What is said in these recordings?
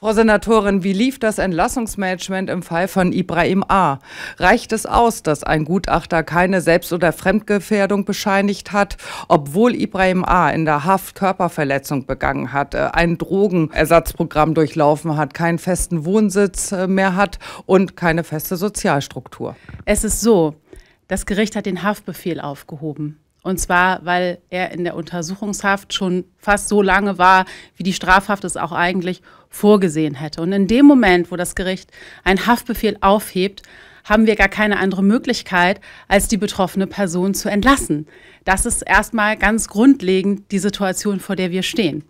Frau Senatorin, wie lief das Entlassungsmanagement im Fall von Ibrahim A? Reicht es aus, dass ein Gutachter keine Selbst- oder Fremdgefährdung bescheinigt hat, obwohl Ibrahim A in der Haft Körperverletzung begangen hat, äh, ein Drogenersatzprogramm durchlaufen hat, keinen festen Wohnsitz äh, mehr hat und keine feste Sozialstruktur? Es ist so, das Gericht hat den Haftbefehl aufgehoben. Und zwar, weil er in der Untersuchungshaft schon fast so lange war, wie die Strafhaft es auch eigentlich vorgesehen hätte. Und in dem Moment, wo das Gericht einen Haftbefehl aufhebt, haben wir gar keine andere Möglichkeit, als die betroffene Person zu entlassen. Das ist erstmal ganz grundlegend die Situation, vor der wir stehen.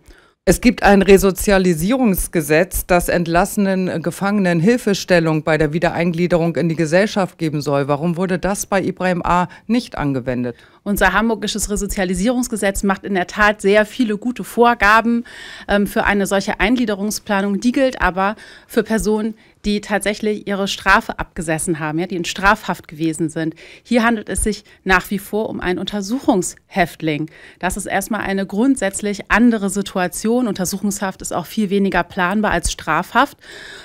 Es gibt ein Resozialisierungsgesetz, das entlassenen äh, Gefangenen Hilfestellung bei der Wiedereingliederung in die Gesellschaft geben soll. Warum wurde das bei Ibrahim A. nicht angewendet? Unser hamburgisches Resozialisierungsgesetz macht in der Tat sehr viele gute Vorgaben ähm, für eine solche Eingliederungsplanung. Die gilt aber für Personen, die tatsächlich ihre Strafe abgesessen haben, ja, die in Strafhaft gewesen sind. Hier handelt es sich nach wie vor um einen Untersuchungshäftling. Das ist erstmal eine grundsätzlich andere Situation. Untersuchungshaft ist auch viel weniger planbar als Strafhaft.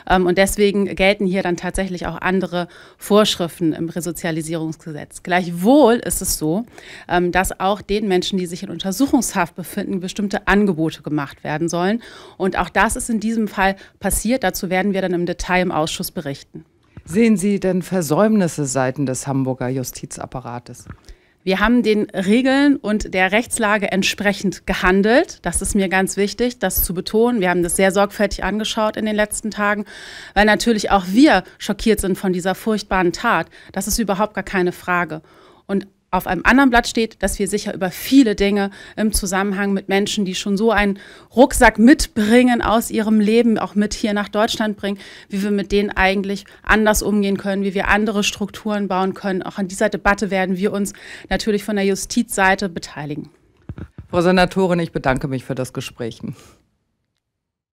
Ähm, und deswegen gelten hier dann tatsächlich auch andere Vorschriften im Resozialisierungsgesetz. Gleichwohl ist es so, ähm, dass auch den Menschen, die sich in Untersuchungshaft befinden, bestimmte Angebote gemacht werden sollen. Und auch das ist in diesem Fall passiert. Dazu werden wir dann im Detail im Ausschuss berichten. Sehen Sie denn Versäumnisse seitens des Hamburger Justizapparates? Wir haben den Regeln und der Rechtslage entsprechend gehandelt. Das ist mir ganz wichtig, das zu betonen. Wir haben das sehr sorgfältig angeschaut in den letzten Tagen, weil natürlich auch wir schockiert sind von dieser furchtbaren Tat. Das ist überhaupt gar keine Frage. Und auf einem anderen Blatt steht, dass wir sicher über viele Dinge im Zusammenhang mit Menschen, die schon so einen Rucksack mitbringen aus ihrem Leben, auch mit hier nach Deutschland bringen, wie wir mit denen eigentlich anders umgehen können, wie wir andere Strukturen bauen können. Auch an dieser Debatte werden wir uns natürlich von der Justizseite beteiligen. Frau Senatorin, ich bedanke mich für das Gespräch.